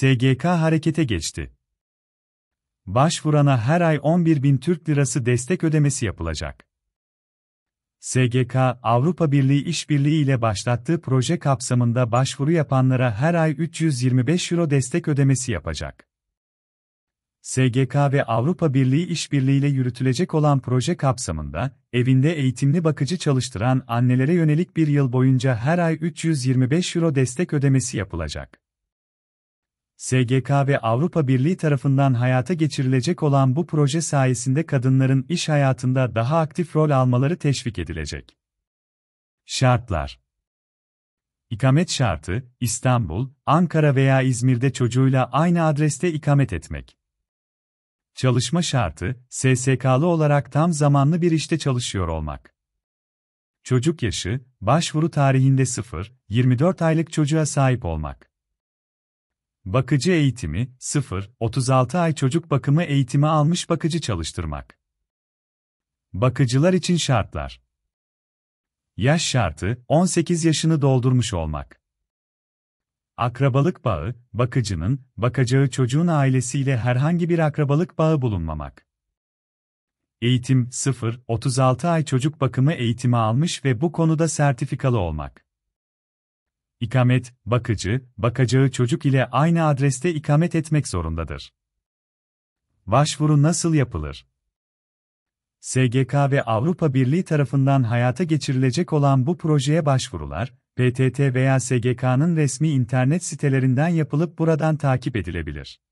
SGK harekete geçti. Başvurana her ay 11 bin Türk Lirası destek ödemesi yapılacak. SGK, Avrupa Birliği İşbirliği ile başlattığı proje kapsamında başvuru yapanlara her ay 325 Euro destek ödemesi yapacak. SGK ve Avrupa Birliği İşbirliği ile yürütülecek olan proje kapsamında, evinde eğitimli bakıcı çalıştıran annelere yönelik bir yıl boyunca her ay 325 Euro destek ödemesi yapılacak. SGK ve Avrupa Birliği tarafından hayata geçirilecek olan bu proje sayesinde kadınların iş hayatında daha aktif rol almaları teşvik edilecek. Şartlar İkamet şartı, İstanbul, Ankara veya İzmir'de çocuğuyla aynı adreste ikamet etmek. Çalışma şartı, SSK'lı olarak tam zamanlı bir işte çalışıyor olmak. Çocuk yaşı, başvuru tarihinde 0-24 aylık çocuğa sahip olmak. Bakıcı eğitimi 0-36 ay çocuk bakımı eğitimi almış bakıcı çalıştırmak. Bakıcılar için şartlar. Yaş şartı 18 yaşını doldurmuş olmak. Akrabalık bağı, bakıcının, bakacağı çocuğun ailesiyle herhangi bir akrabalık bağı bulunmamak. Eğitim 0-36 ay çocuk bakımı eğitimi almış ve bu konuda sertifikalı olmak ikamet, bakıcı, bakacağı çocuk ile aynı adreste ikamet etmek zorundadır. Başvuru nasıl yapılır? SGK ve Avrupa Birliği tarafından hayata geçirilecek olan bu projeye başvurular, PTT veya SGK'nın resmi internet sitelerinden yapılıp buradan takip edilebilir.